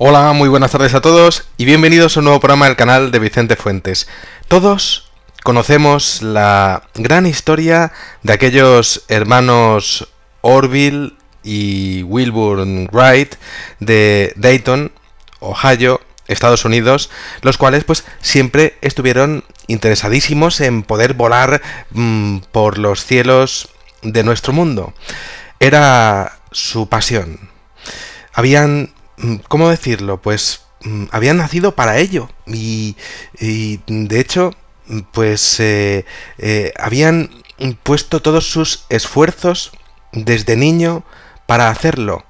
Hola, muy buenas tardes a todos y bienvenidos a un nuevo programa del canal de Vicente Fuentes. Todos conocemos la gran historia de aquellos hermanos Orville y Wilbur Wright de Dayton, Ohio, Estados Unidos, los cuales pues siempre estuvieron interesadísimos en poder volar mm, por los cielos de nuestro mundo. Era su pasión. Habían Mm, ¿cómo decirlo? Pues mm, habían nacido para ello y, de hecho, mm, pues eh, eh, habían puesto todos sus esfuerzos desde niño para hacerlo.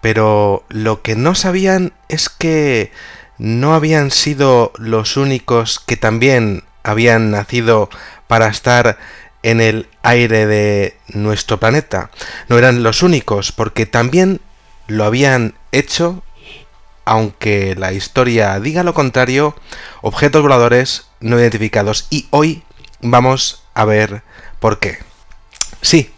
Pero lo que no sabían es que no habían sido los únicos que también habían nacido para estar en el aire de nuestro planeta. No eran los únicos, porque también lo habían hecho, aunque la historia diga lo contrario, objetos voladores no identificados. Y hoy vamos a ver por qué. Sí,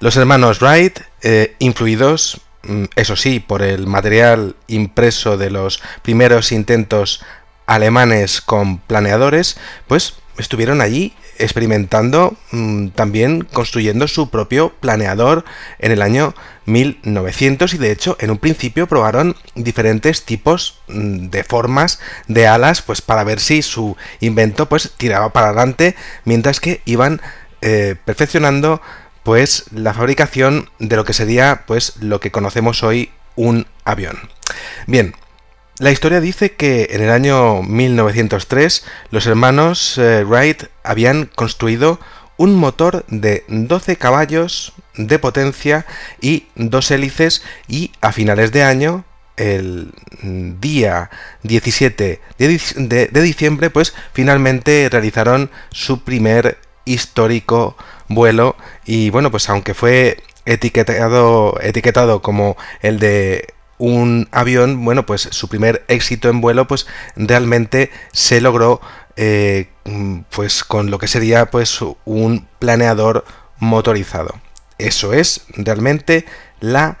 los hermanos Wright, eh, influidos, mm, eso sí, por el material impreso de los primeros intentos alemanes con planeadores, pues estuvieron allí experimentando mm, también construyendo su propio planeador en el año 1900 y de hecho en un principio probaron diferentes tipos mm, de formas de alas pues para ver si su invento pues tiraba para adelante mientras que iban eh, perfeccionando pues la fabricación de lo que sería pues lo que conocemos hoy un avión. Bien, la historia dice que en el año 1903 los hermanos eh, Wright habían construido un motor de 12 caballos de potencia y dos hélices y a finales de año, el día 17 de, de diciembre, pues finalmente realizaron su primer histórico vuelo y bueno, pues aunque fue etiquetado, etiquetado como el de un avión, bueno, pues su primer éxito en vuelo, pues realmente se logró eh, pues con lo que sería pues un planeador motorizado. Eso es realmente la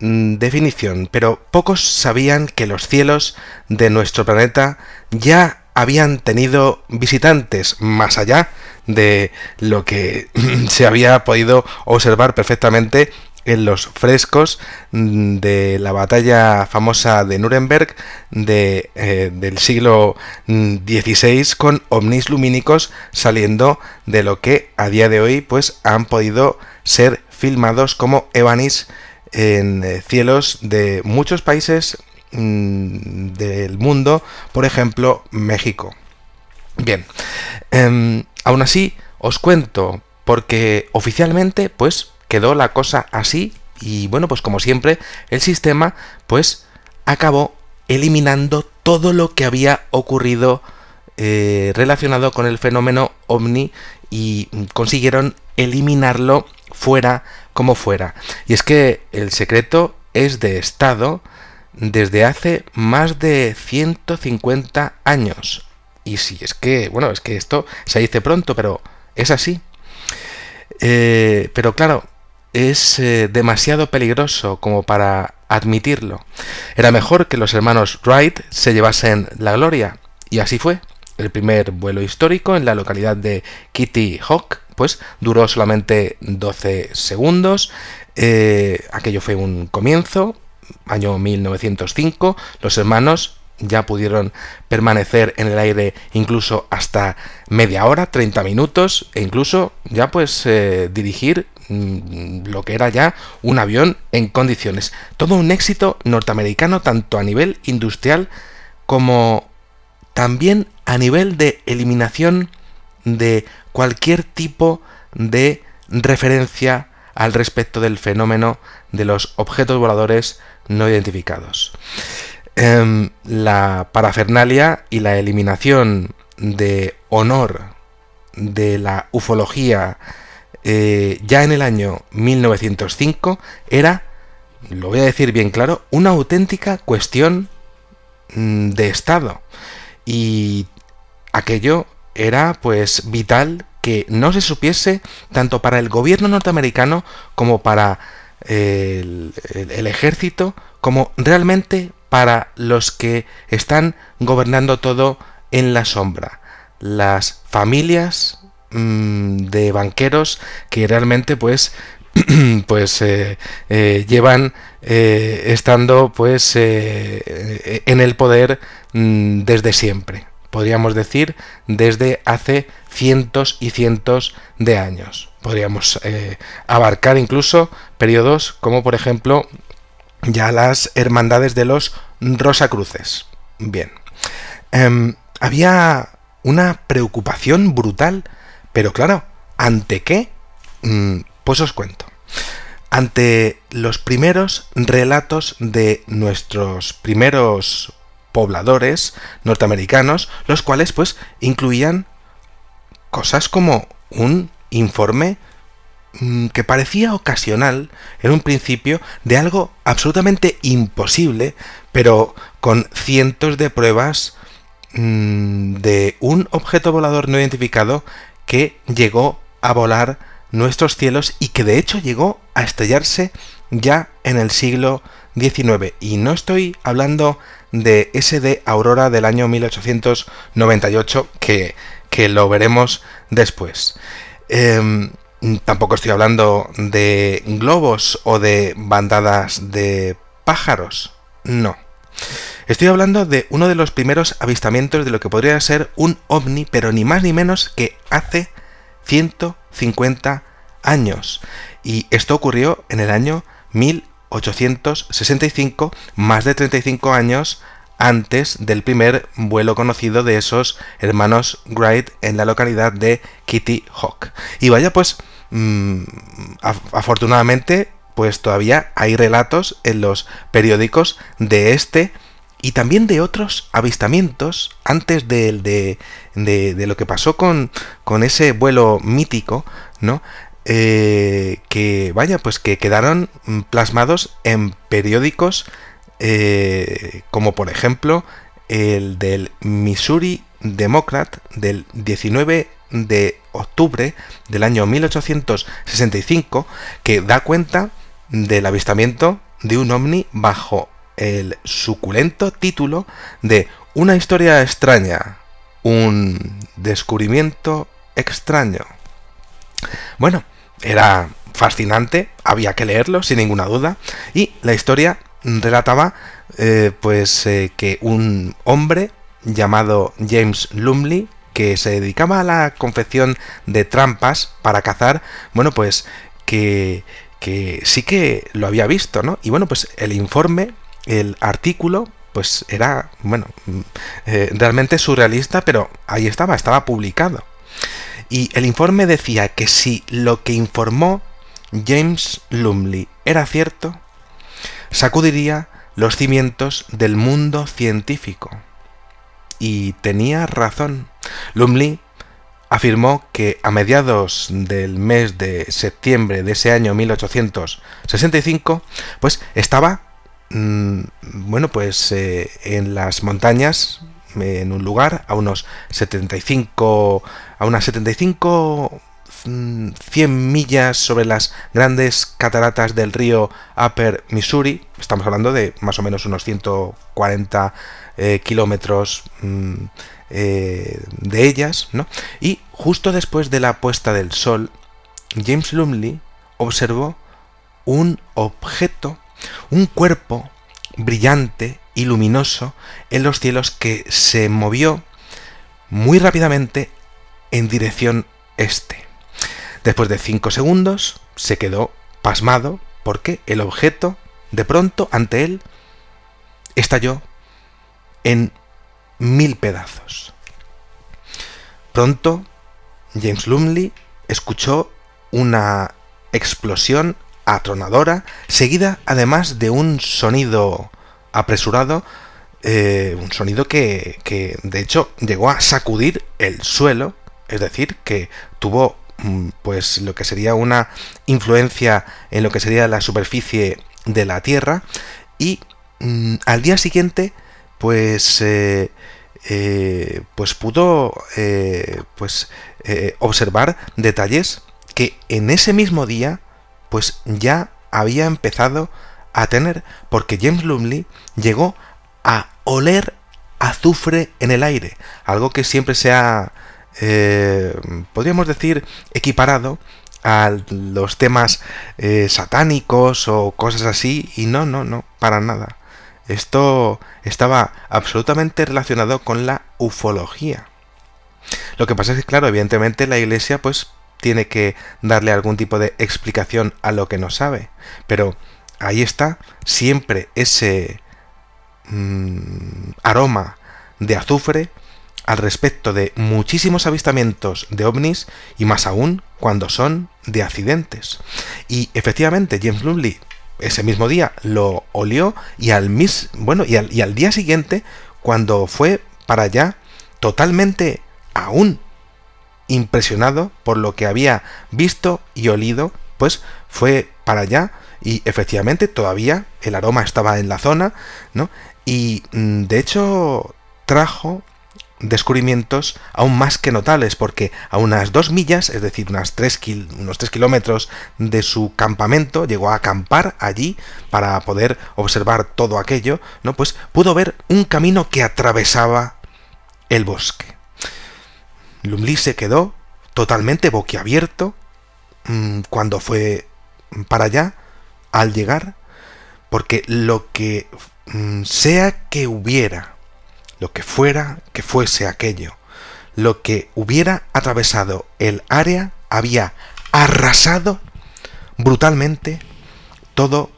mm, definición, pero pocos sabían que los cielos de nuestro planeta ya habían tenido visitantes más allá de lo que se había podido observar perfectamente en los frescos mm, de la batalla famosa de Nuremberg eh, del siglo XVI mm, con ovnis lumínicos saliendo de lo que a día de hoy pues han podido ser filmados como evanis en eh, cielos de muchos países mm, del mundo, por ejemplo México. Bien, em, aún así os cuento porque oficialmente pues quedó la cosa así y bueno, pues como siempre, el sistema pues acabó eliminando todo lo que había ocurrido eh, relacionado con el fenómeno ovni y consiguieron eliminarlo fuera como fuera. Y es que el secreto es de Estado desde hace más de 150 años. Y si es que, bueno, es que esto se dice pronto, pero es así. Eh, pero claro, es eh, demasiado peligroso como para admitirlo. Era mejor que los hermanos Wright se llevasen la gloria, y así fue. El primer vuelo histórico en la localidad de Kitty Hawk, pues duró solamente 12 segundos. Eh, aquello fue un comienzo. Año 1905, los hermanos ya pudieron permanecer en el aire incluso hasta media hora, 30 minutos, e incluso ya pues eh, dirigir Mm, lo que era ya un avión en condiciones. Todo un éxito norteamericano tanto a nivel industrial como también a nivel de eliminación de cualquier tipo de referencia al respecto del fenómeno de los objetos voladores no identificados. Em, la parafernalia y la eliminación de honor de la ufología eh, ya en el año 1905 era, lo voy a decir bien claro, una auténtica cuestión mm, de Estado. Y aquello era pues vital que no se supiese tanto para el gobierno norteamericano como para eh, el ejército, como realmente para los que están gobernando todo en la sombra, las familias Mm, de banqueros que realmente pues pues eh, eh, llevan eh, estando pues en el poder mm, desde siempre podríamos decir desde hace cientos y cientos de años podríamos abarcar incluso periodos como por ejemplo ya las hermandades de los rosacruces bien em, había una preocupación brutal pero claro, ¿ante qué? Mm, pues os cuento. Ante los primeros relatos de nuestros primeros pobladores norteamericanos, los cuales pues incluían cosas como un informe mm, que parecía ocasional en un principio de algo absolutamente imposible, pero con cientos de pruebas mm, de un objeto volador no identificado que llegó a volar nuestros cielos y que de hecho llegó a estallarse ya en el siglo XIX. Y no estoy hablando de ese de Aurora del año 1898, que, que lo veremos después. Em, tampoco estoy hablando de globos o de bandadas de pájaros, no. Estoy hablando de uno de los primeros avistamientos de lo que podría ser un ovni, pero ni más ni menos que hace 150 años. Y esto ocurrió en el año 1865, más de 35 años antes del primer vuelo conocido de esos hermanos Wright en la localidad de Kitty Hawk. Y vaya pues, mm, afortunadamente, pues todavía hay relatos en los periódicos de este y también de otros avistamientos antes de, lo que pasó con, ese vuelo mítico, ¿no? Eh, que vaya, pues que quedaron plasmados en periódicos eh, como por ejemplo el del Missouri Democrat del 19 de octubre del año 1865 que da cuenta del avistamiento de un ovni bajo el suculento título de Una historia extraña, un descubrimiento extraño. Bueno, era fascinante, había que leerlo sin ninguna duda, y la historia relataba eh, pues eh, que un hombre llamado James Lumley que se dedicaba a la confección de trampas para cazar, bueno pues que que sí que lo había visto, ¿no? Y bueno, pues el informe el artículo pues era, bueno, mm, eh, realmente surrealista, pero ahí estaba, estaba publicado. Y el informe decía que si lo que informó James Lumley era cierto, sacudiría los cimientos del mundo científico. Y tenía razón. Lumley afirmó que a mediados del mes de septiembre de ese año 1865, pues estaba Mm, bueno, pues eh, en las montañas, en un lugar, a unos 75, a unas 75, 100 mm, millas sobre las grandes cataratas del río Upper Missouri, estamos hablando de más o menos unos 140 eh, kilómetros mm, eh, de ellas, ¿no? Y justo después de la puesta del sol, James Lumley observó un objeto un cuerpo brillante y luminoso en los cielos que se movió muy rápidamente en dirección este. Después de cinco segundos se quedó pasmado porque el objeto, de pronto, ante él, estalló en mil pedazos. Pronto, James Lumley escuchó una explosión atronadora, seguida además de un sonido apresurado, eh, un sonido que, de hecho llegó a sacudir el suelo, es decir, que tuvo mm, pues lo que sería una influencia en lo que sería la superficie de la Tierra y mm, al día siguiente pues eh, eh, pues pudo pues observar detalles que en ese mismo día pues ya había empezado a tener, porque James Lumley llegó a oler azufre en el aire, algo que siempre se ha, eh, podríamos decir, equiparado a los temas eh, satánicos o cosas así, y no, no, no, para nada. Esto estaba absolutamente relacionado con la ufología. Lo que pasa es que, claro, evidentemente la iglesia pues tiene que darle algún tipo de explicación a lo que no sabe. Pero ahí está siempre ese mm, aroma de azufre al respecto de muchísimos avistamientos de ovnis y más aún cuando son de accidentes. Y efectivamente, James Lumley ese mismo día lo olió y al, bueno, y al día siguiente, cuando fue para allá, totalmente aún impresionado por lo que había visto y olido, pues fue para allá y efectivamente todavía el aroma estaba en la zona, ¿no? Y mm, de hecho trajo descubrimientos aún más que notables, porque a unas dos millas, es decir, unas tres unos kilómetros de su campamento, llegó a acampar allí para poder observar todo aquello, ¿no? Pues pudo ver un camino que atravesaba el bosque. Lumli se quedó totalmente boquiabierto mm, cuando fue para allá, al llegar, porque lo que mm, sea que hubiera, lo que fuera que fuese aquello, lo que hubiera atravesado el área había arrasado brutalmente todo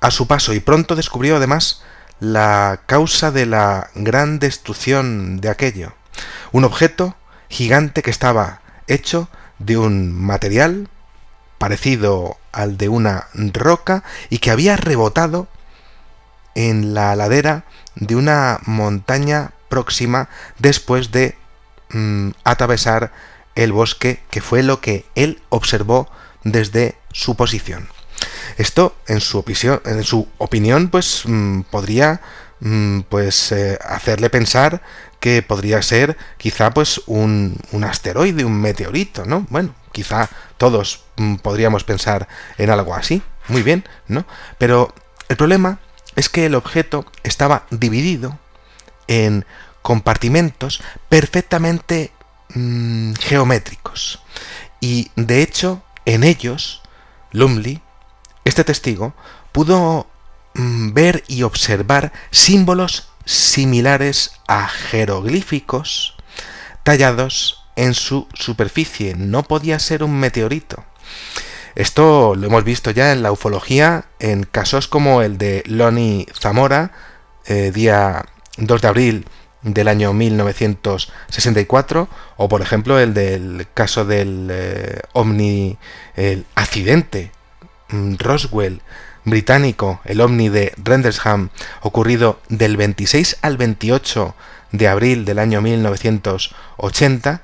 a su paso y pronto descubrió además la causa de la gran destrucción de aquello. Un objeto gigante que estaba hecho de un material parecido al de una roca y que había rebotado en la ladera de una montaña próxima después de mm, atravesar el bosque, que fue lo que él observó desde su posición. Esto, en su, opinión, en su opinión pues mm, podría mm, pues eh, hacerle pensar que podría ser quizá pues un, asteroide, un meteorito, ¿no? Bueno, quizá todos mm, podríamos pensar en algo así, muy bien, ¿no? Pero el problema es que el objeto estaba dividido en compartimentos perfectamente mm, geométricos. Y de hecho, en ellos, Lumley, este testigo, pudo mm, ver y observar símbolos similares a jeroglíficos tallados en su superficie. No podía ser un meteorito. Esto lo hemos visto ya en la ufología, en casos como el de Loni Zamora, eh, día 2 de abril del año 1964, o por ejemplo el del caso del eh, Omni, el accidente mm, Roswell británico, el ovni de Rendersham, ocurrido del 26 al 28 de abril del año 1980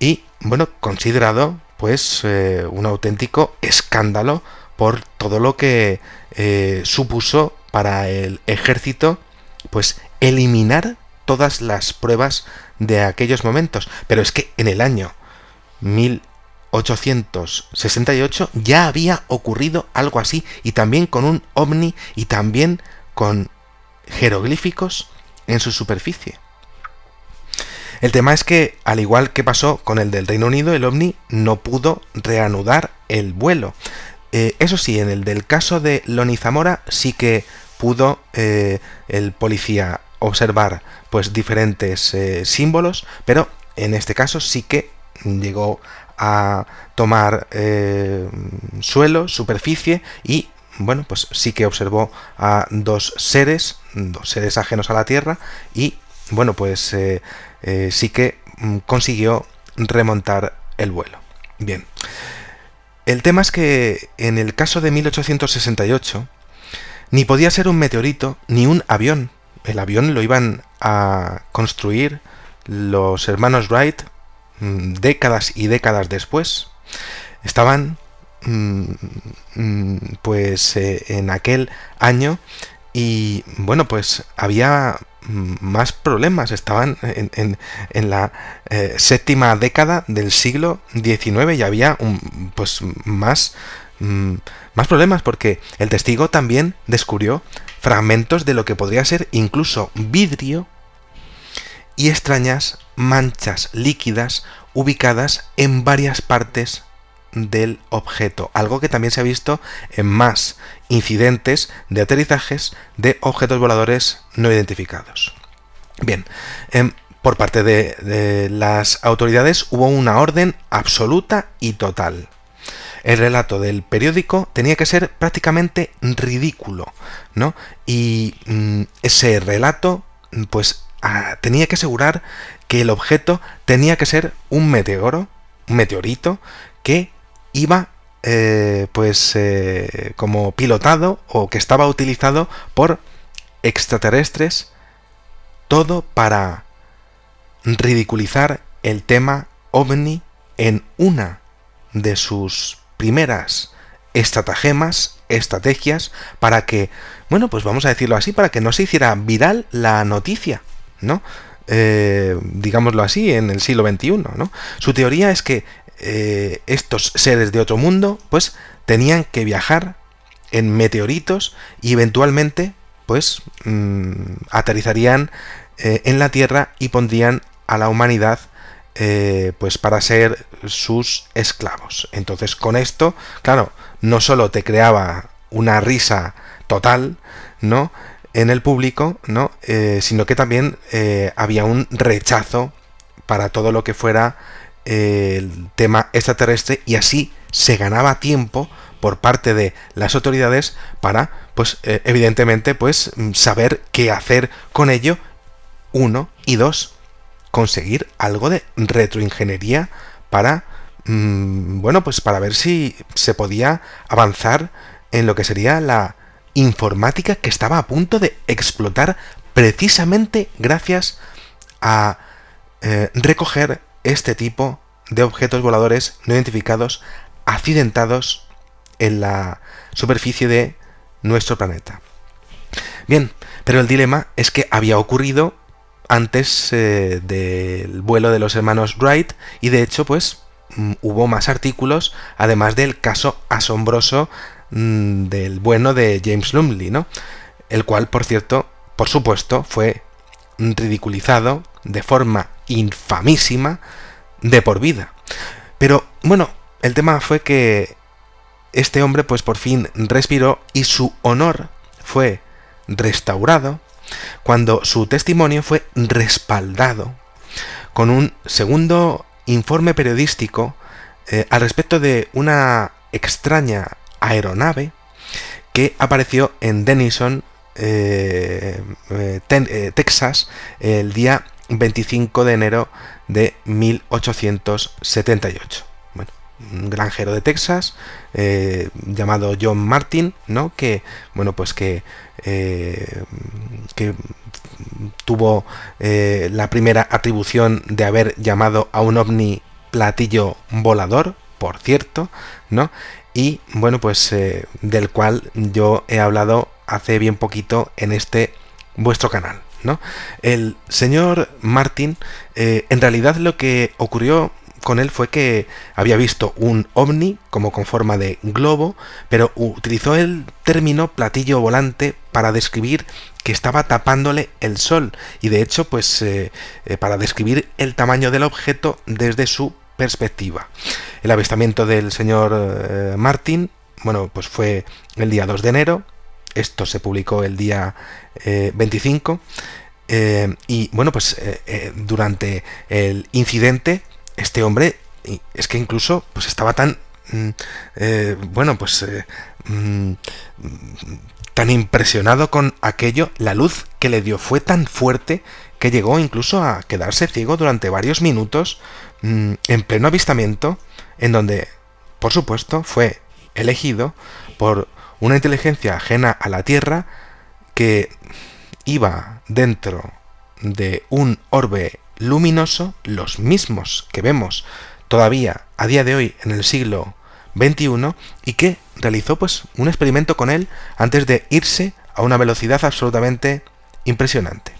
y, bueno, considerado pues eh, un auténtico escándalo por todo lo que eh, supuso para el ejército pues eliminar todas las pruebas de aquellos momentos. Pero es que en el año 1000 868 ya había ocurrido algo así, y también con un ovni y también con jeroglíficos en su superficie. El tema es que, al igual que pasó con el del Reino Unido, el ovni no pudo reanudar el vuelo. Eh, eso sí, en el del caso de Loni Zamora sí que pudo eh, el policía observar pues diferentes eh, símbolos, pero en este caso sí que llegó a tomar eh, suelo, superficie y bueno, pues sí que observó a dos seres, dos seres ajenos a la Tierra y bueno, pues eh, eh, sí que mm, consiguió remontar el vuelo. Bien, el tema es que en el caso de 1868 ni podía ser un meteorito ni un avión. El avión lo iban a construir los hermanos Wright Mm, décadas y décadas después, estaban mm, mm, pues eh, en aquel año y bueno pues había más problemas estaban en, la eh, séptima década del siglo XIX y había un, pues más más problemas porque el testigo también descubrió fragmentos de lo que podría ser incluso vidrio y extrañas manchas líquidas ubicadas en varias partes del objeto, algo que también se ha visto en más incidentes de aterrizajes de objetos voladores no identificados. Bien, em, por parte de, las autoridades hubo una orden absoluta y total. El relato del periódico tenía que ser prácticamente ridículo, ¿no? Y mm, ese relato, pues tenía que asegurar que el objeto tenía que ser un meteoro, un meteorito, que iba eh, pues eh, como pilotado o que estaba utilizado por extraterrestres, todo para ridiculizar el tema ovni en una de sus primeras estratagemas, estrategias, para que, bueno, pues vamos a decirlo así, para que no se hiciera viral la noticia. ¿no? Eh, digámoslo así, en el siglo XXI. Su teoría es que eh, estos seres de otro mundo, pues, tenían que viajar en meteoritos y eventualmente, pues, mm, aterrizarían eh, en la Tierra y pondrían a la humanidad pues para ser sus esclavos. Entonces con esto, claro, no solo te creaba una risa total, ¿no? en el público, ¿no? Eh, sino que también eh, había un rechazo para todo lo que fuera eh, el tema extraterrestre y así se ganaba tiempo por parte de las autoridades para, pues, evidentemente, pues, mm, saber qué hacer con ello, uno, y dos, conseguir algo de retroingeniería para, mm, bueno, pues para ver si se podía avanzar en lo que sería la informática que estaba a punto de explotar precisamente gracias a eh, recoger este tipo de objetos voladores no identificados accidentados en la superficie de nuestro planeta. Bien, pero el dilema es que había ocurrido antes eh, del vuelo de los hermanos Wright y de hecho pues mm, hubo más artículos, además del caso asombroso Mm, del bueno de James Lumley, ¿no? El cual, por cierto, por supuesto, fue ridiculizado de forma infamísima de por vida. Pero bueno, el tema fue que este hombre pues por fin respiró y su honor fue restaurado cuando su testimonio fue respaldado con un segundo informe periodístico eh, al respecto de una extraña aeronave que apareció en Denison, eh, eh, eh, Texas, el día 25 de enero de 1878. un granjero de Texas llamado John Martin, ¿no? Que, bueno, pues que, que tuvo la primera atribución de haber llamado a un ovni platillo volador, por cierto, ¿no? y bueno pues eh, del cual yo he hablado hace bien poquito en este vuestro canal. ¿no? El señor Martin, eh, en realidad lo que ocurrió con él fue que había visto un ovni como con forma de globo, pero utilizó el término platillo volante para describir que estaba tapándole el sol y de hecho pues eh, para describir el tamaño del objeto desde su perspectiva. El avistamiento del señor martín eh, Martin, bueno, pues fue el día 2 de enero, esto se publicó el día 25, eh, eh, y bueno, pues durante el incidente, este hombre, es que incluso pues estaba tan, mm, bueno, pues mm, tan impresionado con aquello, la luz que le dio fue tan fuerte que llegó incluso a quedarse ciego durante varios minutos mm, en pleno avistamiento, en donde, por supuesto, fue elegido por una inteligencia ajena a la Tierra que iba dentro de un orbe luminoso, los mismos que vemos todavía a día de hoy en el siglo XXI, y que realizó pues un experimento con él antes de irse a una velocidad absolutamente impresionante.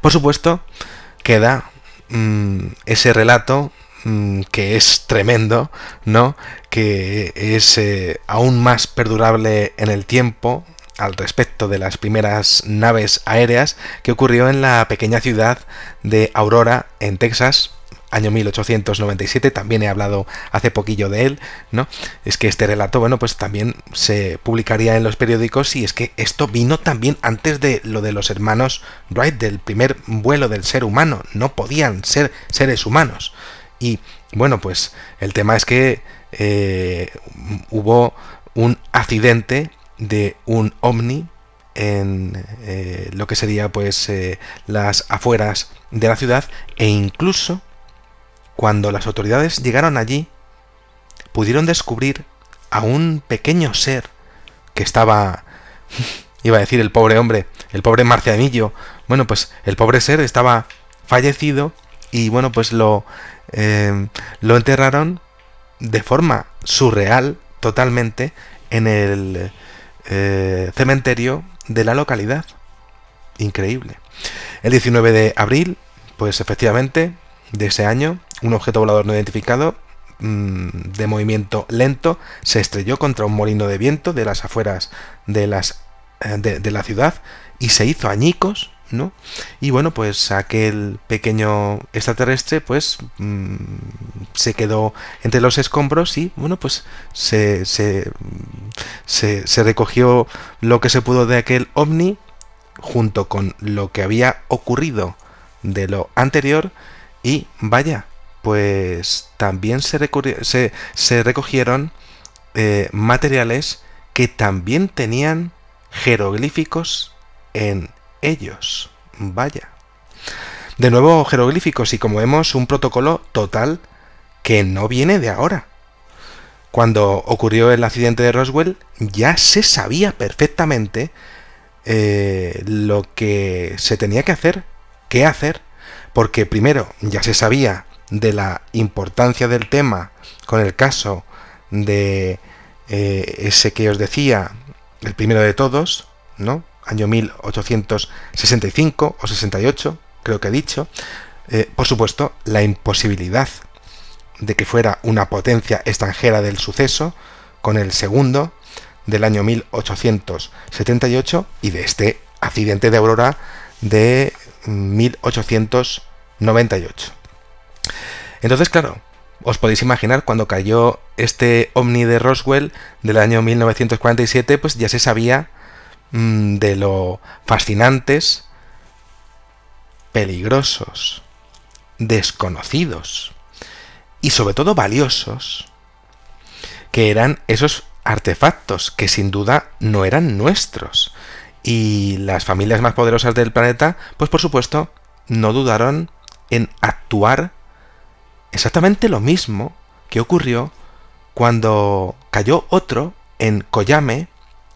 Por supuesto, queda mm, ese relato mm, que es tremendo, ¿no? Que es eh, aún más perdurable en el tiempo al respecto de las primeras naves aéreas que ocurrió en la pequeña ciudad de Aurora, en Texas, año 1897, también he hablado hace poquillo de él, ¿no? Es que este relato, bueno, pues también se publicaría en los periódicos y es que esto vino también antes de lo de los hermanos Wright, del primer vuelo del ser humano, no podían ser seres humanos. Y bueno, pues el tema es que eh, hubo un accidente de un ovni en eh, lo que sería pues eh, las afueras de la ciudad e incluso cuando las autoridades llegaron allí, pudieron descubrir a un pequeño ser que estaba, iba a decir el pobre hombre, el pobre marcianillo, bueno, pues el pobre ser estaba fallecido y bueno, pues lo, eh, lo enterraron de forma surreal totalmente en el eh, cementerio de la localidad. Increíble. El 19 de abril, pues efectivamente, de ese año, un objeto volador no identificado mm, de movimiento lento se estrelló contra un molino de viento de las afueras de, las, eh, de, la ciudad y se hizo añicos ¿no? Y bueno, pues aquel pequeño extraterrestre, pues mm, se quedó entre los escombros y bueno, pues se, se, se, se, recogió lo que se pudo de aquel ovni junto con lo que había ocurrido de lo anterior y vaya, pues también se, recogieron eh, materiales que también tenían jeroglíficos en ellos. Vaya. De nuevo, jeroglíficos y como vemos, un protocolo total que no viene de ahora. Cuando ocurrió el accidente de Roswell, ya se sabía perfectamente eh, lo que se tenía que hacer, qué hacer, porque primero ya se sabía de la importancia del tema con el caso de eh, ese que os decía, el primero de todos, ¿no? Año 1865 o 68, creo que he dicho. Eh, por supuesto, la imposibilidad de que fuera una potencia extranjera del suceso con el segundo del año 1878 y de este accidente de aurora de 1898. Entonces, claro, os podéis imaginar cuando cayó este ovni de Roswell del año 1947, pues ya se sabía mm, de lo fascinantes, peligrosos, desconocidos y sobre todo valiosos que eran esos artefactos que sin duda no eran nuestros. Y las familias más poderosas del planeta, pues por supuesto, no dudaron en actuar exactamente lo mismo que ocurrió cuando cayó otro en Coyame,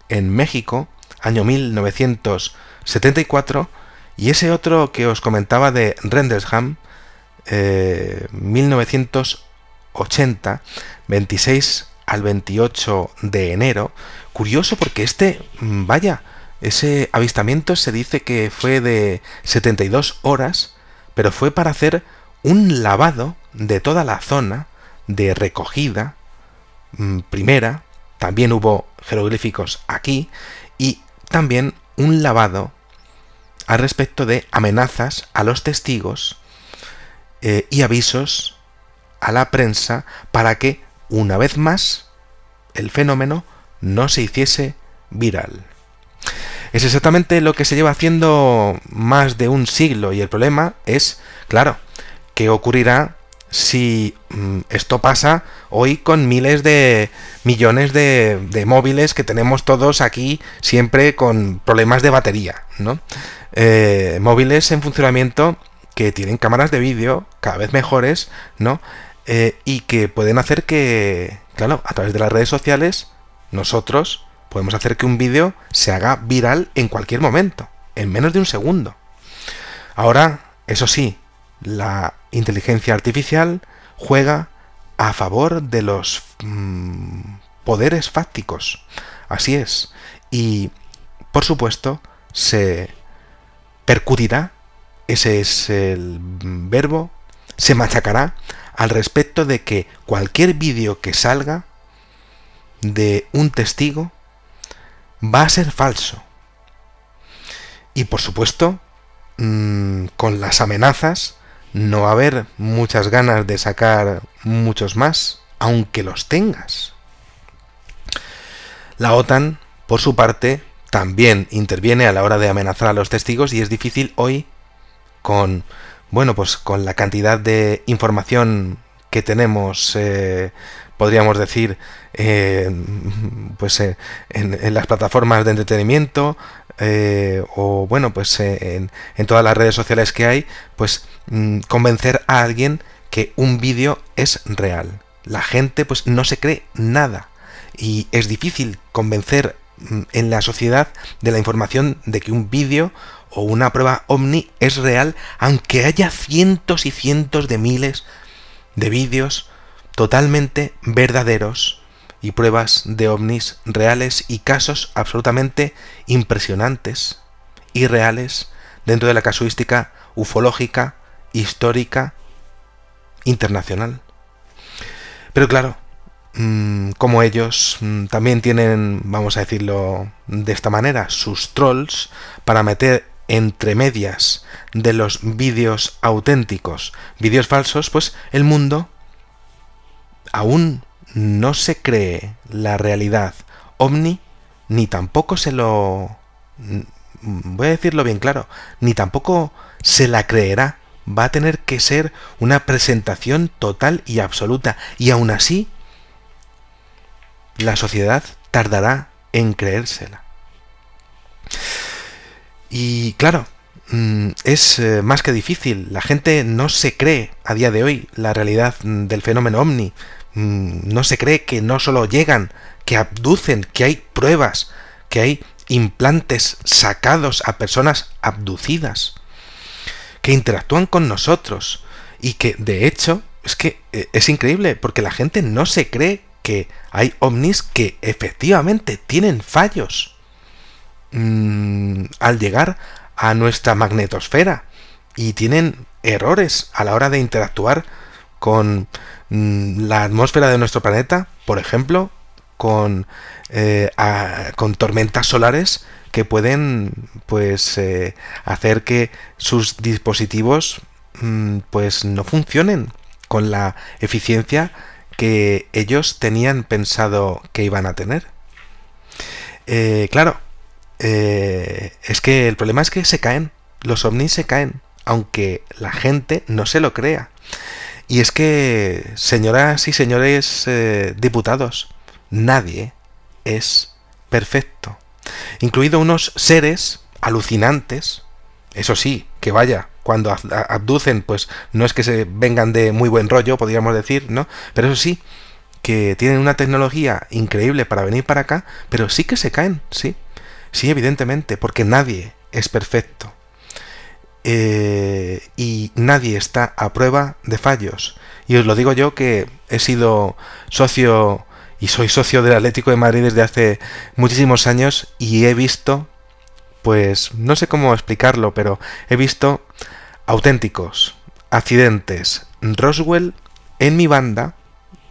en México, año 1974, y ese otro que os comentaba de Rendersham, 1980, 26 al 28 de enero. Curioso porque este, mm, vaya, ese avistamiento se dice que fue de 72 horas, pero fue para hacer un lavado de toda la zona de recogida mm, primera, también hubo jeroglíficos aquí, y también un lavado al respecto de amenazas a los testigos eh, y avisos a la prensa para que, una vez más, el fenómeno no se hiciese viral. Es exactamente lo que se lleva haciendo más de un siglo y el problema es, claro, ocurrirá si mm, esto pasa hoy con miles de millones de, móviles que tenemos todos aquí siempre con problemas de batería, ¿no? Eh, móviles en funcionamiento que tienen cámaras de vídeo cada vez mejores, ¿no? Eh, y que pueden hacer que, claro, a través de las redes sociales, nosotros podemos hacer que un vídeo se haga viral en cualquier momento, en menos de un segundo. Ahora, eso sí, la inteligencia artificial juega a favor de los mm, poderes fácticos. Así es. Y, por supuesto, se percutirá, ese es el mm, verbo, se machacará al respecto de que cualquier vídeo que salga de un testigo va a ser falso. Y por supuesto, mm, con las amenazas no va a haber muchas ganas de sacar muchos más, aunque los tengas. La OTAN, por su parte, también interviene a la hora de amenazar a los testigos y es difícil hoy con bueno, pues con la cantidad de información que tenemos eh, podríamos decir, eh, pues eh, en, las plataformas de entretenimiento eh, o bueno, pues en, todas las redes sociales que hay, pues mm, convencer a alguien que un vídeo es real. La gente pues no se cree nada y es difícil convencer mm, en la sociedad de la información de que un vídeo o una prueba ovni es real, aunque haya cientos y cientos de miles de vídeos totalmente verdaderos y pruebas de ovnis reales y casos absolutamente impresionantes y reales dentro de la casuística ufológica, histórica, internacional. Pero claro, mm, como ellos mm, también tienen, vamos a decirlo de esta manera, sus trolls para meter entre medias de los vídeos auténticos, vídeos falsos, pues el mundo aún no se cree la realidad ovni, ni tampoco se lo... Mm, voy a decirlo bien claro, ni tampoco se la creerá. Va a tener que ser una presentación total y absoluta. Y aún así, la sociedad tardará en creérsela. Y claro, mm, es eh, más que difícil. La gente no se cree a día de hoy la realidad mm, del fenómeno ovni. Mm, no se cree que no solo llegan, que abducen, que hay pruebas, que hay implantes sacados a personas abducidas, que interactúan con nosotros y que de hecho es que eh, es increíble porque la gente no se cree que hay ovnis que efectivamente tienen fallos mm, al llegar a nuestra magnetosfera y tienen errores a la hora de interactuar con mm, la atmósfera de nuestro planeta, por ejemplo, con, eh, con tormentas solares que pueden pues eh, hacer que sus dispositivos mm, pues no funcionen con la eficiencia que ellos tenían pensado que iban a tener. Eh, claro, es que el problema es que se caen, los ovnis se caen, aunque la gente no se lo crea. Y es que, señoras y señores eh, diputados, nadie es perfecto. Incluido unos seres alucinantes, eso sí, que vaya, cuando abducen, pues no es que se vengan de muy buen rollo, podríamos decir, ¿no? Pero eso sí, que tienen una tecnología increíble para venir para acá, pero sí que se caen, sí. Sí, evidentemente, porque nadie es perfecto. Eh, y nadie está a prueba de fallos. Y os lo digo yo que he sido socio y soy socio del Atlético de Madrid desde hace muchísimos años y he visto, pues no sé cómo explicarlo, pero he visto auténticos accidentes Roswell en mi banda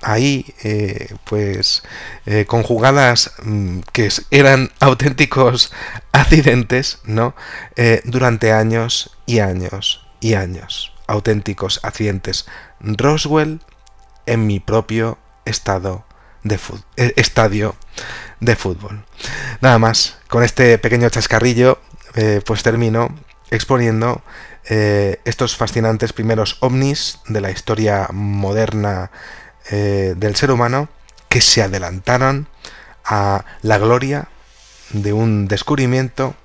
ahí, eh, pues, eh, conjugadas mm, que eran auténticos accidentes, ¿no? Eh, durante años y años y años. Auténticos accidentes. Roswell en mi propio estado de estadio de fútbol. Nada más, con este pequeño chascarrillo, pues termino exponiendo estos fascinantes primeros ovnis de la historia moderna eh, del ser humano que se adelantaron a la gloria de un descubrimiento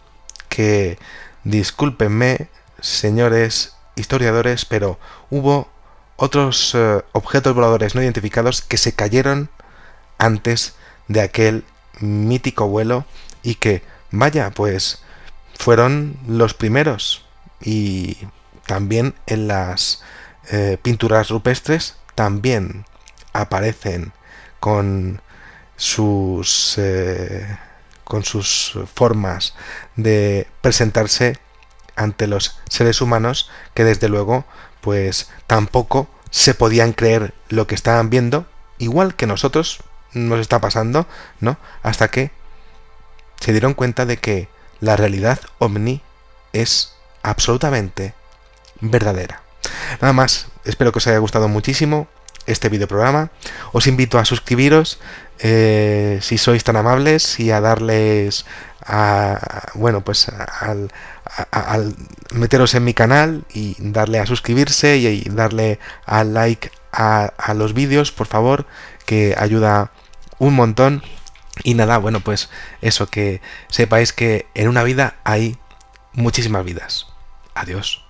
que, discúlpenme, señores historiadores, pero hubo otros eh, objetos voladores no identificados que se cayeron antes de aquel mítico vuelo y que, vaya, pues fueron los primeros y también en las eh, pinturas rupestres también aparecen con sus, eh, con sus formas de presentarse ante los seres humanos que desde luego pues tampoco se podían creer lo que estaban viendo, igual que nosotros nos está pasando, ¿no? Hasta que se dieron cuenta de que la realidad omni es absolutamente verdadera. Nada más, espero que os haya gustado muchísimo este programa Os invito a suscribiros eh, si sois tan amables y a darles a, bueno pues al, meteros en mi canal y darle a suscribirse y, darle al like a los vídeos por favor que ayuda un montón y nada bueno pues eso que sepáis que en una vida hay muchísimas vidas adiós